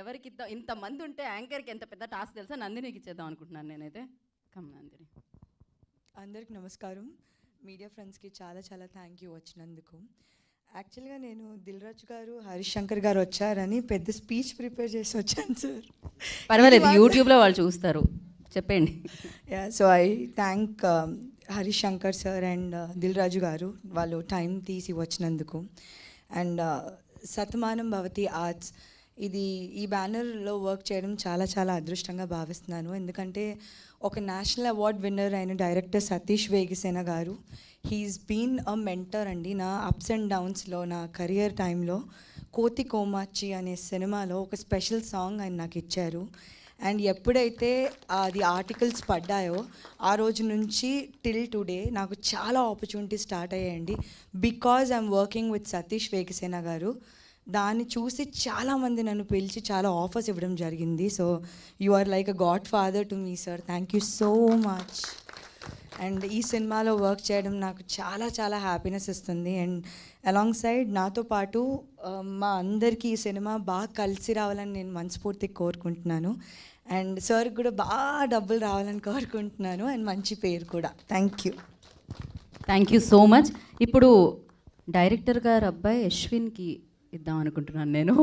ఎవరికి ఇంతమంది ఉంటే యాంకర్కి ఎంత పెద్ద టాస్క్ తెలుసా నందినికి ఇచ్చేద్దాం అనుకుంటున్నాను నేనైతే కమ్ నందిని అందరికి నమస్కారం మీడియా ఫ్రెండ్స్కి చాలా చాలా థ్యాంక్ యూ వచ్చినందుకు యాక్చువల్గా నేను దిల్రాజు గారు హరీష్ శంకర్ గారు వచ్చారని పెద్ద స్పీచ్ ప్రిపేర్ చేసి వచ్చాను సార్ పర్వాలేదు యూట్యూబ్లో వాళ్ళు చూస్తారు చెప్పండి yeah so I thank Harish Shankar sir and Dil Raju గారు వాళ్ళు టైం తీసి వచ్చినందుకు అండ్ uh, సతమానం భవతి ఆర్ట్స్ ఇది ఈ బ్యానర్లో వర్క్ చేయడం చాలా చాలా అదృష్టంగా భావిస్తున్నాను ఎందుకంటే ఒక నేషనల్ అవార్డ్ విన్నర్ అయిన డైరెక్టర్ సతీష్ వేగిసేన గారు హీఈస్ బీన్ అ మెంటర్ అండి నా అప్స్ అండ్ డౌన్స్లో నా కెరియర్ టైంలో కోతి కోమాచి అనే సినిమాలో ఒక స్పెషల్ సాంగ్ ఆయన నాకు ఇచ్చారు అండ్ ఎప్పుడైతే అది ఆర్టికల్స్ పడ్డాయో ఆ రోజు నుంచి టిల్ టుడే నాకు చాలా ఆపర్చునిటీస్ స్టార్ట్ అయ్యాయండి because I'm working with Satish Vegesna గారు దాన్ని చూసి చాలామంది నన్ను పిలిచి చాలా ఆఫర్స్ ఇవ్వడం జరిగింది so you are like a godfather to me sir thank you so much and ఈ సినిమాలో వర్క్ చేయడం నాకు చాలా చాలా హ్యాపీనెస్ ఇస్తుంది అండ్ అలాంగ్ సైడ్ నాతో పాటు uh, మా అందరికీ ఈ సినిమా బాగా కలిసి రావాలని నేను మనస్ఫూర్తిగా కోరుకుంటున్నాను అండ్ సార్ కూడా బాగా డబ్బులు రావాలని కోరుకుంటున్నాను అండ్ మంచి పేరు కూడా thank you thank you so much ఇప్పుడు డైరెక్టర్ గారు అబ్బాయి అశ్విన్కి ఇద్దాం అనుకుంటున్నాను నేను